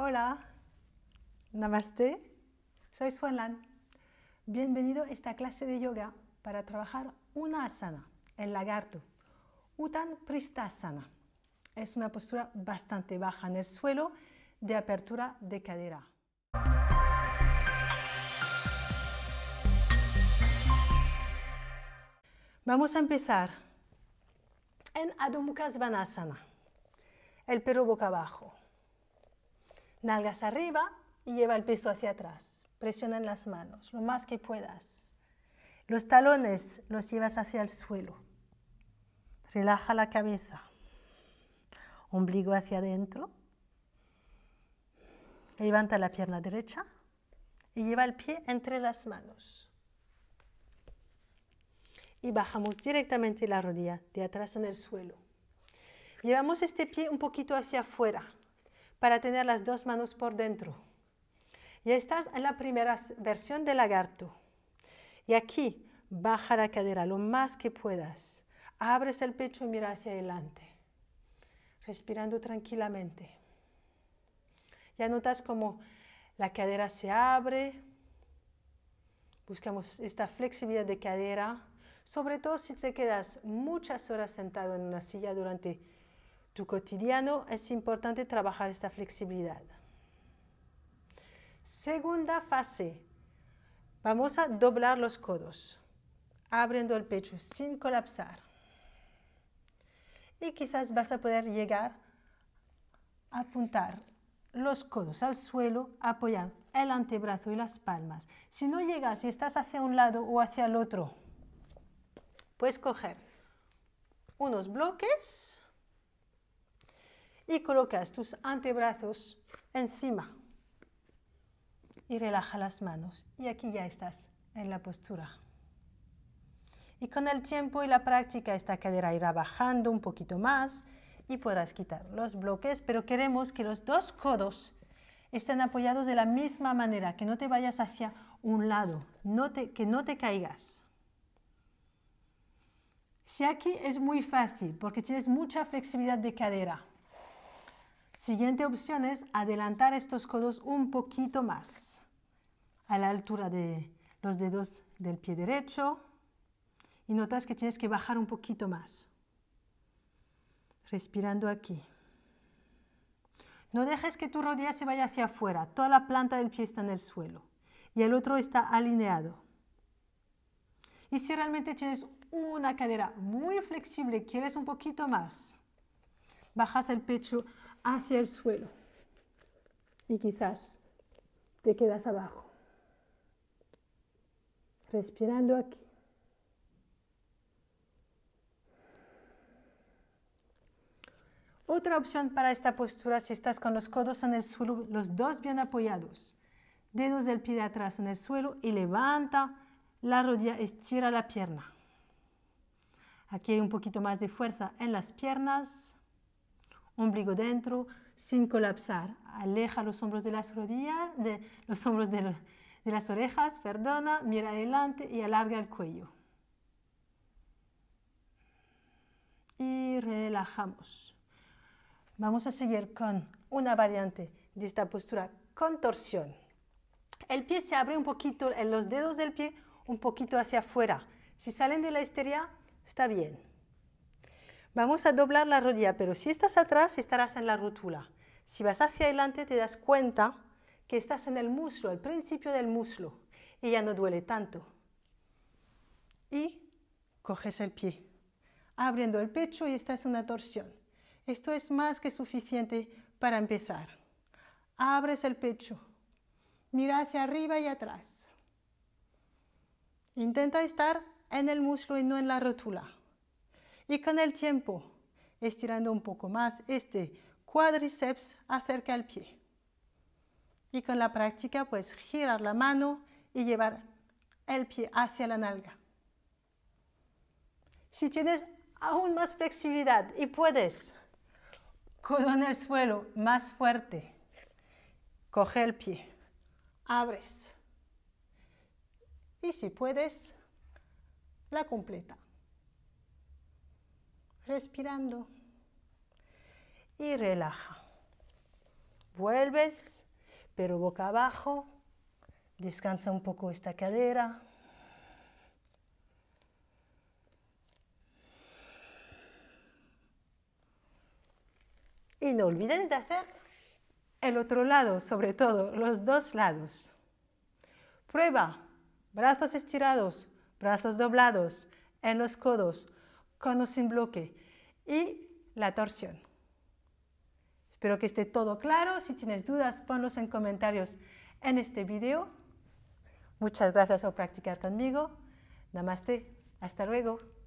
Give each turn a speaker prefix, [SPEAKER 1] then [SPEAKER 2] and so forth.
[SPEAKER 1] Hola, namaste, soy Swanlan. Bienvenido a esta clase de yoga para trabajar una asana, el lagarto, Utan Pristasana. Es una postura bastante baja en el suelo de apertura de cadera. Vamos a empezar en Adho Mukha el perro boca abajo. Nalgas arriba y lleva el peso hacia atrás. Presiona en las manos lo más que puedas. Los talones los llevas hacia el suelo. Relaja la cabeza. Ombligo hacia adentro. Levanta la pierna derecha y lleva el pie entre las manos. Y bajamos directamente la rodilla de atrás en el suelo. Llevamos este pie un poquito hacia afuera, para tener las dos manos por dentro. Ya estás en la primera versión del lagarto. Y aquí, baja la cadera lo más que puedas. Abres el pecho y mira hacia adelante, respirando tranquilamente. Ya notas cómo la cadera se abre. Buscamos esta flexibilidad de cadera, sobre todo si te quedas muchas horas sentado en una silla durante tu cotidiano, es importante trabajar esta flexibilidad. Segunda fase, vamos a doblar los codos, abriendo el pecho sin colapsar. Y quizás vas a poder llegar a apuntar los codos al suelo, apoyar el antebrazo y las palmas. Si no llegas y estás hacia un lado o hacia el otro, puedes coger unos bloques y colocas tus antebrazos encima y relaja las manos. Y aquí ya estás en la postura. Y con el tiempo y la práctica esta cadera irá bajando un poquito más y podrás quitar los bloques, pero queremos que los dos codos estén apoyados de la misma manera, que no te vayas hacia un lado, que no te caigas. Si aquí es muy fácil porque tienes mucha flexibilidad de cadera, Siguiente opción es adelantar estos codos un poquito más, a la altura de los dedos del pie derecho. Y notas que tienes que bajar un poquito más, respirando aquí. No dejes que tu rodilla se vaya hacia afuera, toda la planta del pie está en el suelo y el otro está alineado. Y si realmente tienes una cadera muy flexible, quieres un poquito más, bajas el pecho hacia el suelo y quizás te quedas abajo, respirando aquí. Otra opción para esta postura si estás con los codos en el suelo, los dos bien apoyados, dedos del pie de atrás en el suelo y levanta la rodilla, estira la pierna. Aquí hay un poquito más de fuerza en las piernas ombligo dentro, sin colapsar. Aleja los hombros de las rodillas, de los hombros de, las orejas, perdona, mira adelante y alarga el cuello. Y relajamos. Vamos a seguir con una variante de esta postura, contorsión. El pie se abre un poquito, los dedos del pie un poquito hacia afuera. Si salen de la histeria, está bien. Vamos a doblar la rodilla, pero si estás atrás estarás en la rótula. Si vas hacia adelante te das cuenta que estás en el muslo, al principio del muslo, y ya no duele tanto. Y coges el pie, abriendo el pecho y estás en una torsión. Esto es más que suficiente para empezar. Abres el pecho, mira hacia arriba y atrás. Intenta estar en el muslo y no en la rótula. Y con el tiempo, estirando un poco más este cuádriceps acerca al pie. Y con la práctica, pues girar la mano y llevar el pie hacia la nalga. Si tienes aún más flexibilidad y puedes, codo en el suelo, más fuerte. Coge el pie, abres. Y si puedes, la completa respirando y relaja. Vuelves, pero boca abajo, descansa un poco esta cadera. Y no olvides de hacer el otro lado, sobre todo los dos lados. Prueba, brazos estirados, brazos doblados en los codos, con o sin bloque y la torsión. Espero que esté todo claro. Si tienes dudas, ponlos en comentarios en este video. Muchas gracias por practicar conmigo. Namaste. Hasta luego.